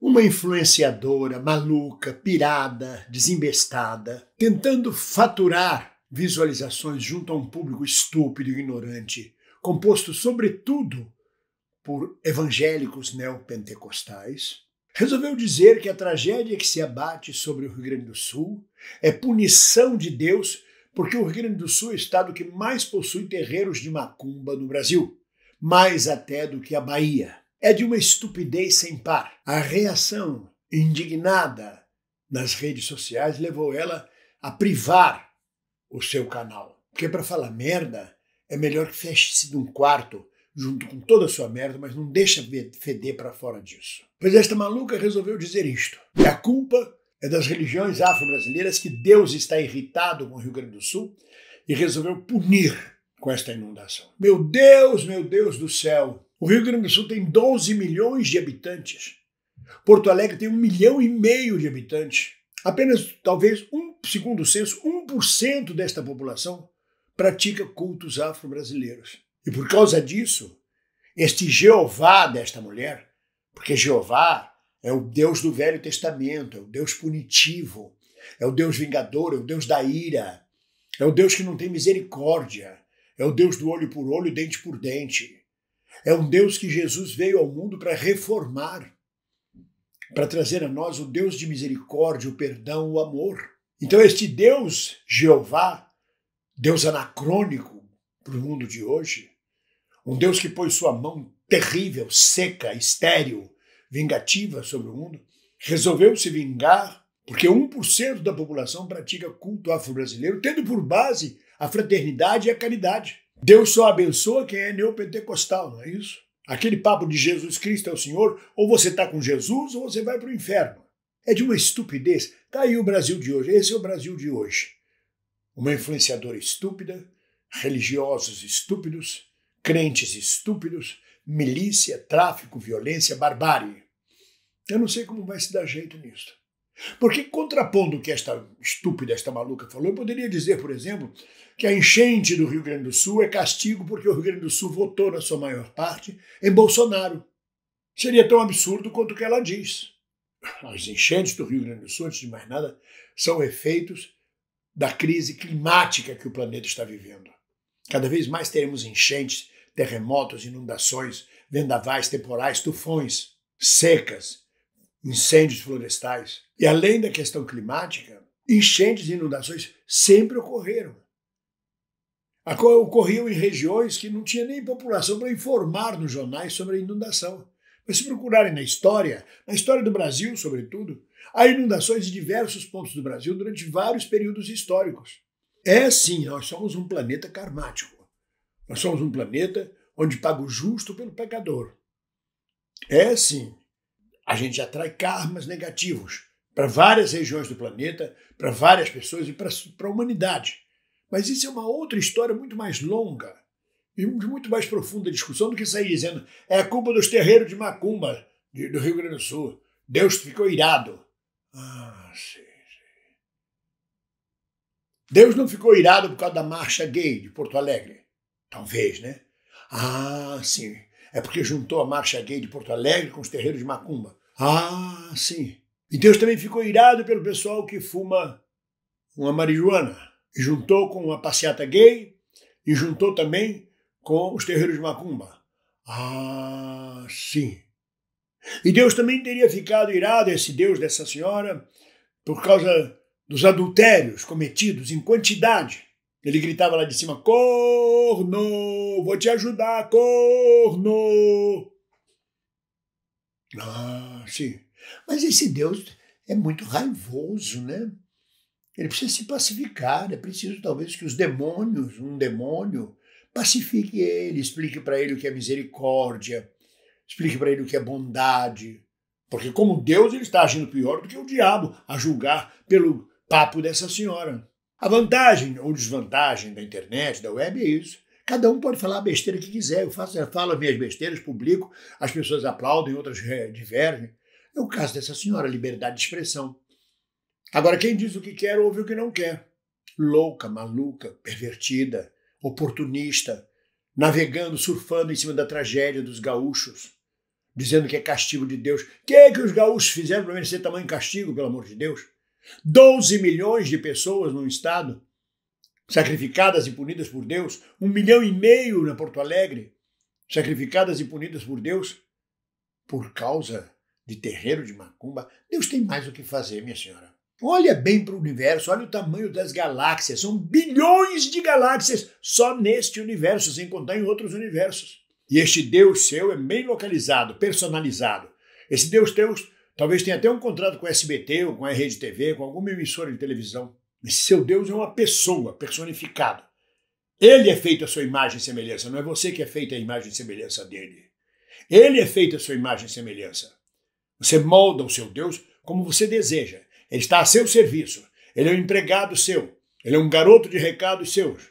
Uma influenciadora maluca, pirada, desembestada, tentando faturar visualizações junto a um público estúpido e ignorante, composto sobretudo por evangélicos neopentecostais, resolveu dizer que a tragédia que se abate sobre o Rio Grande do Sul é punição de Deus porque o Rio Grande do Sul é o estado que mais possui terreiros de macumba no Brasil, mais até do que a Bahia é de uma estupidez sem par. A reação indignada nas redes sociais levou ela a privar o seu canal. Porque para falar merda, é melhor que feche-se num quarto junto com toda a sua merda, mas não deixa feder para fora disso. Pois esta maluca resolveu dizer isto. E a culpa é das religiões afro-brasileiras que Deus está irritado com o Rio Grande do Sul e resolveu punir com esta inundação. Meu Deus, meu Deus do céu, o Rio Grande do Sul tem 12 milhões de habitantes. Porto Alegre tem um milhão e meio de habitantes. Apenas, talvez, um, segundo o censo, 1% desta população pratica cultos afro-brasileiros. E por causa disso, este Jeová desta mulher, porque Jeová é o Deus do Velho Testamento, é o Deus punitivo, é o Deus vingador, é o Deus da ira, é o Deus que não tem misericórdia, é o Deus do olho por olho, e dente por dente, é um Deus que Jesus veio ao mundo para reformar, para trazer a nós o Deus de misericórdia, o perdão, o amor. Então, este Deus, Jeová, Deus anacrônico para o mundo de hoje, um Deus que pôs sua mão terrível, seca, estéril, vingativa sobre o mundo, resolveu se vingar porque 1% da população pratica culto afro-brasileiro, tendo por base a fraternidade e a caridade. Deus só abençoa quem é neopentecostal, não é isso? Aquele papo de Jesus Cristo é o Senhor, ou você está com Jesus ou você vai para o inferno. É de uma estupidez. Está aí o Brasil de hoje. Esse é o Brasil de hoje. Uma influenciadora estúpida, religiosos estúpidos, crentes estúpidos, milícia, tráfico, violência, barbárie. Eu não sei como vai se dar jeito nisso. Porque, contrapondo o que esta estúpida, esta maluca falou, eu poderia dizer, por exemplo, que a enchente do Rio Grande do Sul é castigo porque o Rio Grande do Sul votou, na sua maior parte, em Bolsonaro. Seria tão absurdo quanto o que ela diz. As enchentes do Rio Grande do Sul, antes de mais nada, são efeitos da crise climática que o planeta está vivendo. Cada vez mais teremos enchentes, terremotos, inundações, vendavais, temporais, tufões, secas, incêndios florestais. E além da questão climática, incêndios e inundações sempre ocorreram. Ocorriam em regiões que não tinha nem população para informar nos jornais sobre a inundação. Mas se procurarem na história, na história do Brasil, sobretudo, há inundações em diversos pontos do Brasil durante vários períodos históricos. É sim, nós somos um planeta karmático. Nós somos um planeta onde paga o justo pelo pecador. É sim, a gente atrai karmas negativos para várias regiões do planeta, para várias pessoas e para a humanidade. Mas isso é uma outra história muito mais longa e muito mais profunda discussão do que sair dizendo é a culpa dos terreiros de Macumba, de, do Rio Grande do Sul. Deus ficou irado. Ah, sim, sim. Deus não ficou irado por causa da marcha gay de Porto Alegre. Talvez, né? Ah, sim. É porque juntou a marcha gay de Porto Alegre com os terreiros de Macumba. Ah, sim. E Deus também ficou irado pelo pessoal que fuma uma marijuana. E juntou com uma passeata gay e juntou também com os terreiros de macumba. Ah, sim. E Deus também teria ficado irado, esse Deus dessa senhora, por causa dos adultérios cometidos em quantidade. Ele gritava lá de cima: Corno, vou te ajudar, corno. Ah, sim. Mas esse Deus é muito raivoso, né? Ele precisa se pacificar, é preciso talvez que os demônios, um demônio, pacifique ele, explique para ele o que é misericórdia, explique para ele o que é bondade. Porque como Deus ele está agindo pior do que o diabo, a julgar pelo papo dessa senhora. A vantagem ou desvantagem da internet, da web é isso. Cada um pode falar a besteira que quiser. Eu faço, eu falo as minhas besteiras, publico, as pessoas aplaudem, outras eh, divergem. É o caso dessa senhora, liberdade de expressão. Agora, quem diz o que quer, ouve o que não quer. Louca, maluca, pervertida, oportunista, navegando, surfando em cima da tragédia dos gaúchos, dizendo que é castigo de Deus. O que é que os gaúchos fizeram para merecer tamanho castigo, pelo amor de Deus? 12 milhões de pessoas num estado sacrificadas e punidas por Deus, um milhão e meio na Porto Alegre, sacrificadas e punidas por Deus por causa de terreiro de macumba. Deus tem mais o que fazer, minha senhora. Olha bem para o universo, olha o tamanho das galáxias. São bilhões de galáxias só neste universo, sem contar em outros universos. E este Deus seu é bem localizado, personalizado. Esse Deus teu talvez tenha até um contrato com o SBT ou com a Rede TV, com alguma emissora de televisão. Esse seu Deus é uma pessoa personificada. Ele é feito a sua imagem e semelhança, não é você que é feito a imagem e semelhança dele. Ele é feito a sua imagem e semelhança. Você molda o seu Deus como você deseja. Ele está a seu serviço. Ele é um empregado seu. Ele é um garoto de recados seus.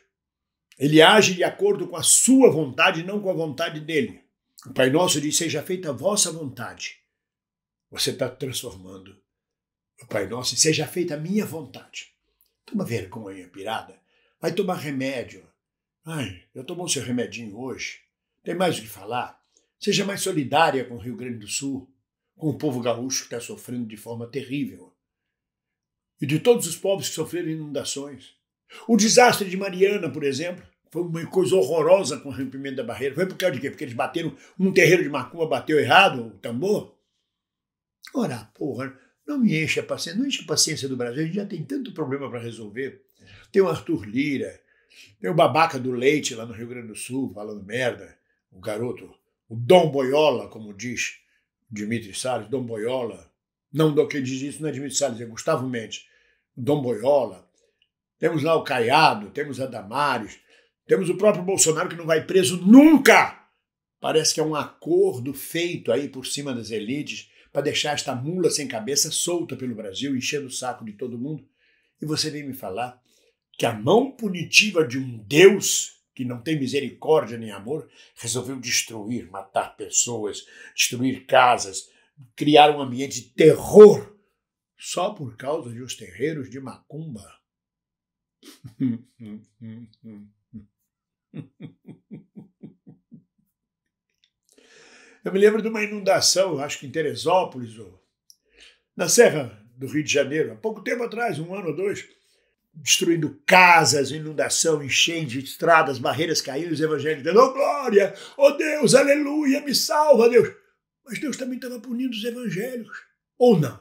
Ele age de acordo com a sua vontade, não com a vontade dele. O Pai Nosso diz: Seja feita a vossa vontade. Você está transformando o Pai Nosso, seja feita a minha vontade. Toma vergonha, pirada. Vai tomar remédio. Ai, eu tomou seu remedinho hoje. Tem mais o que falar? Seja mais solidária com o Rio Grande do Sul, com o povo gaúcho que está sofrendo de forma terrível. E de todos os povos que sofreram inundações. O desastre de Mariana, por exemplo, foi uma coisa horrorosa com o rompimento da barreira. Foi por causa de quê? Porque eles bateram, um terreiro de macumba bateu errado o tambor? Ora, porra, não me enche a paciência, não enche a paciência do Brasil, a gente já tem tanto problema para resolver. Tem o Arthur Lira, tem o babaca do leite lá no Rio Grande do Sul falando merda, o garoto, o Dom Boiola, como diz Dimitri Salles, Dom Boiola, não do que diz isso, não é Dimitri Salles, é Gustavo Mendes, Dom Boiola. Temos lá o Caiado, temos a Damares, temos o próprio Bolsonaro que não vai preso nunca. Parece que é um acordo feito aí por cima das elites para deixar esta mula sem cabeça solta pelo Brasil, enchendo o saco de todo mundo. E você vem me falar que a mão punitiva de um Deus que não tem misericórdia nem amor resolveu destruir, matar pessoas, destruir casas, criar um ambiente de terror só por causa de os terreiros de macumba. Hum, hum, hum, Eu me lembro de uma inundação, acho que em Teresópolis, ou na Serra do Rio de Janeiro, há pouco tempo atrás, um ano ou dois, destruindo casas, inundação, enchente, estradas, barreiras caindo, os evangélicos dizendo, oh glória, oh Deus, aleluia, me salva, Deus. Mas Deus também estava punindo os evangélicos, ou não?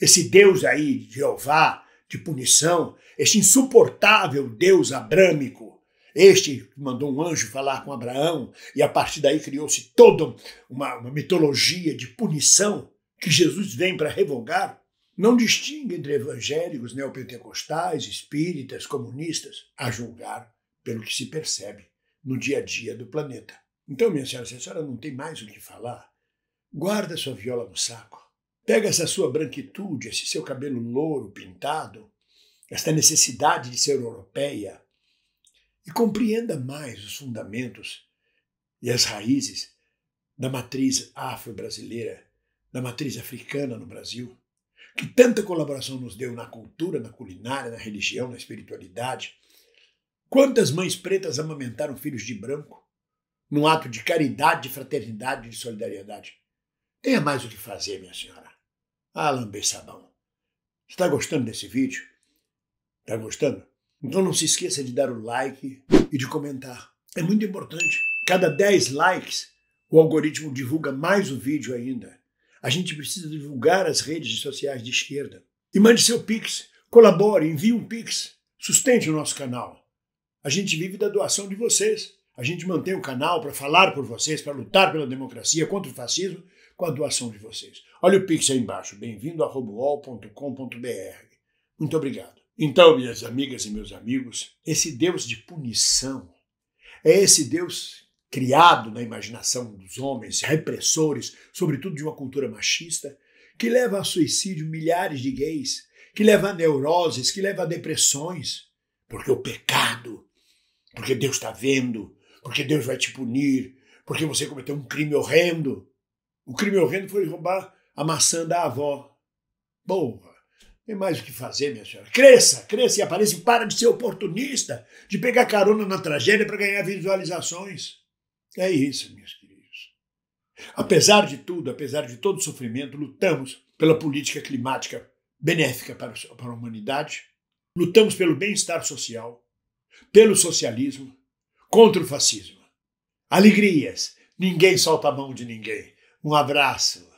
Esse Deus aí, Jeová, de punição, esse insuportável Deus abrâmico, este mandou um anjo falar com Abraão, e a partir daí criou-se toda uma, uma mitologia de punição que Jesus vem para revogar. Não distingue entre evangélicos, neopentecostais, espíritas, comunistas, a julgar pelo que se percebe no dia a dia do planeta. Então, minha senhora, se a senhora não tem mais o que falar, guarda sua viola no saco. Pega essa sua branquitude, esse seu cabelo louro pintado, esta necessidade de ser europeia, e compreenda mais os fundamentos e as raízes da matriz afro-brasileira, da matriz africana no Brasil, que tanta colaboração nos deu na cultura, na culinária, na religião, na espiritualidade. Quantas mães pretas amamentaram filhos de branco num ato de caridade, de fraternidade, de solidariedade? Tenha mais o que fazer, minha senhora. Alan ah, lambei sabão. Está gostando desse vídeo? Está gostando? Então não se esqueça de dar o like e de comentar. É muito importante. Cada 10 likes, o algoritmo divulga mais o vídeo ainda. A gente precisa divulgar as redes sociais de esquerda. E mande seu Pix, colabore, envie um Pix, sustente o nosso canal. A gente vive da doação de vocês. A gente mantém o canal para falar por vocês, para lutar pela democracia, contra o fascismo, com a doação de vocês. Olha o Pix aí embaixo. Bem-vindo a robool.com.br. Muito obrigado. Então, minhas amigas e meus amigos, esse Deus de punição é esse Deus criado na imaginação dos homens, repressores, sobretudo de uma cultura machista, que leva a suicídio milhares de gays, que leva a neuroses, que leva a depressões, porque o pecado, porque Deus está vendo, porque Deus vai te punir, porque você cometeu um crime horrendo. O crime horrendo foi roubar a maçã da avó. boa. Tem mais o que fazer, minha senhora. Cresça, cresça e apareça e para de ser oportunista, de pegar carona na tragédia para ganhar visualizações. É isso, meus queridos. Apesar de tudo, apesar de todo o sofrimento, lutamos pela política climática benéfica para, para a humanidade, lutamos pelo bem-estar social, pelo socialismo, contra o fascismo. Alegrias! Ninguém solta a mão de ninguém. Um abraço!